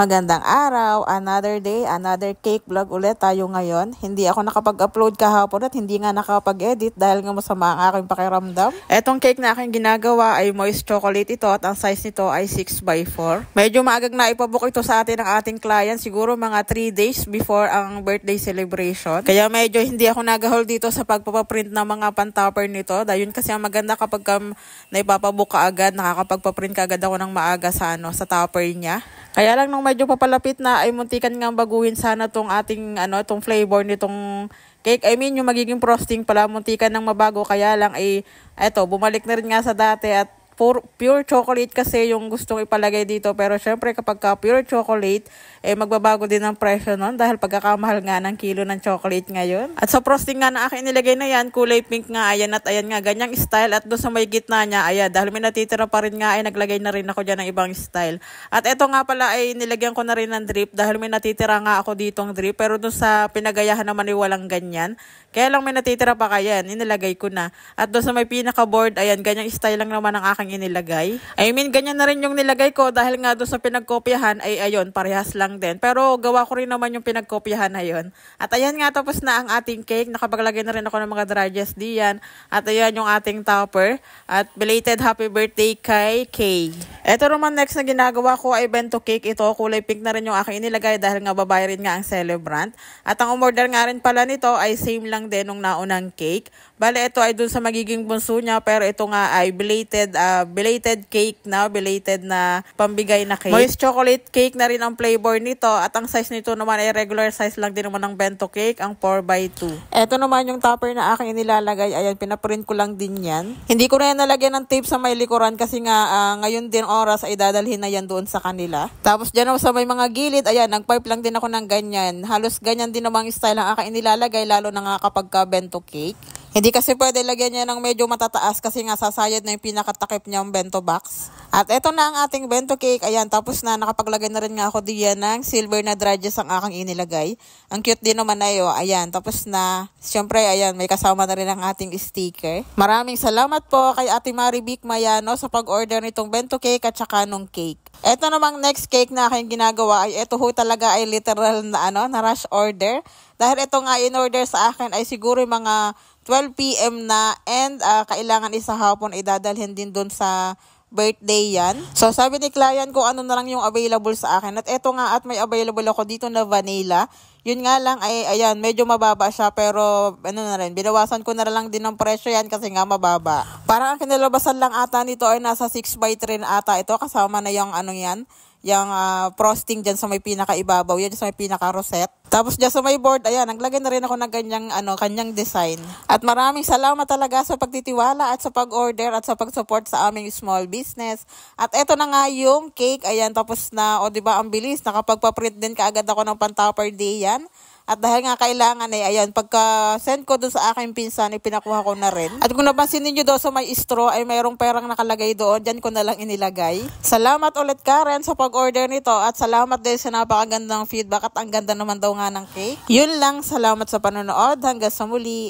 Magandang araw, another day, another cake vlog ulit tayo ngayon. Hindi ako nakapag-upload kahapon at hindi nga nakapag-edit dahil nga masama ang aking pakiramdam. Etong cake na aking ginagawa ay moist chocolate ito at ang size nito ay 6x4. Medyo maagag na ipabook ito sa atin ng ating client siguro mga 3 days before ang birthday celebration. Kaya medyo hindi ako nagahol dito sa pagpapaprint ng mga pantopper nito. Dahil yun kasi ang maganda kapag um, naipapabook ka agad, nakakapagpaprint ka agad ako ng maaga sa, ano, sa topper niya. Kaya lang nung medyo papalapit na ay muntikan nga baguhin sana tong ating ano tong flavor nitong cake. I mean, yung magiging frosting pala muntikan ng mabago kaya lang ay eto, bumalik na rin nga sa dati at pur- pure chocolate kasi yung gustong ipalagay dito. Pero syempre kapag ka pure chocolate, eh magbabago din ang presyo nun dahil pagkakamahal nga ng kilo ng chocolate ngayon. At sa frosting nga na akin nilagay na yan, kulay pink nga, ayan at ayan nga, ganyang style. At doon sa may gitna niya, ayan, dahil may natitira pa rin nga, ay naglagay na rin ako dyan ng ibang style. At eto nga pala ay nilagyan ko na rin ng drip dahil may natitira nga ako ditong drip. Pero doon sa pinagayahan naman ay walang ganyan. Kaya lang may natitira pa kaya, yan, inilagay ko na. At doon sa may pinaka board, ayan, ganyang style lang naman ang aking lang yung nilagay. I mean, ganyan na rin yung nilagay ko dahil nga doon sa pinagkopyahan ay ayun, parehas lang din. Pero gawa ko rin naman yung pinagkopyahan na yun. At ayan nga, tapos na ang ating cake. Nakapaglagay na rin ako ng mga dredges diyan. At ayan yung ating topper. At belated happy birthday kay Kay. Ito naman next na ginagawa ko ay bento cake. Ito, kulay pink na rin yung aking inilagay dahil nga babae rin nga ang celebrant. At ang umorder nga rin pala nito ay same lang din nung naunang cake. Bale, ito ay dun sa magiging bunso niya pero ito nga ay belated uh, Belated cake na, belated na pambigay na cake. Moist chocolate cake na rin ang flavor nito at ang size nito naman ay regular size lang din naman ng bento cake, ang 4x2. Eto naman yung topper na aking inilalagay. Ayan, pinaprint ko lang din yan. Hindi ko na yan nalagyan ng tape sa may likuran kasi nga uh, ngayon din oras ay dadalhin na yan doon sa kanila. Tapos dyan sa may mga gilid, ayan, nagpipe lang din ako ng ganyan. Halos ganyan din namang style ang aking inilalagay lalo na nga kapag ka bento cake. Hindi kasi pwede lagyan niya ng medyo matataas kasi nga sasayad na yung pinakatakip niya ang bento box. At eto na ang ating bento cake. Ayan, tapos na nakapaglagay na rin nga ako diyan ng silver na dredges ang aking inilagay. Ang cute din naman ayo. Ayan, tapos na. Siyempre, ayan, may kasama na rin ang ating sticker. Maraming salamat po kay Ate Mari Vic Mayano sa pag-order nitong bento cake at saka nung cake. Eto namang next cake na aking ginagawa ay eto ho talaga ay literal na ano, na rush order. Dahil ito nga in order sa akin ay siguro mga 12 p.m. na and uh, kailangan isa hapon ay din doon sa birthday yan. So, sabi ni client ko ano na lang yung available sa akin. At eto nga, at may available ako dito na vanilla. Yun nga lang, ay, ayan, medyo mababa siya. Pero, ano na rin, binawasan ko na lang din ng presyo yan kasi nga mababa. Parang ang kinalabasan lang ata nito ay nasa 6 by 3 ata ito. Kasama na yung ano yan, yung uh, ah, frosting dyan sa may pinakaibabaw, yan sa may pinaka-rosette. Tapos dyan sa may board, ayan, naglagay na rin ako ng ganyang, ano, kanyang design. At maraming salamat talaga sa pagtitiwala at sa pag-order at sa pag-support sa aming small business. At eto na nga yung cake, ayan, tapos na, o oh, ba diba, ang bilis, nakapagpa-print din kaagad ako ng pantopper day yan. At dahil nga kailangan eh, ayan, pagka send ko doon sa aking pinsan, ipinakuha ko na rin. At kung napansin ninyo doon sa so may straw, ay mayroong perang nakalagay doon. Diyan ko na lang inilagay. Salamat ulit Karen sa pag-order nito at salamat din sa napakagandang feedback at ang ganda naman daw nga ng cake. Yun lang, salamat sa panonood. Hanggang sa muli.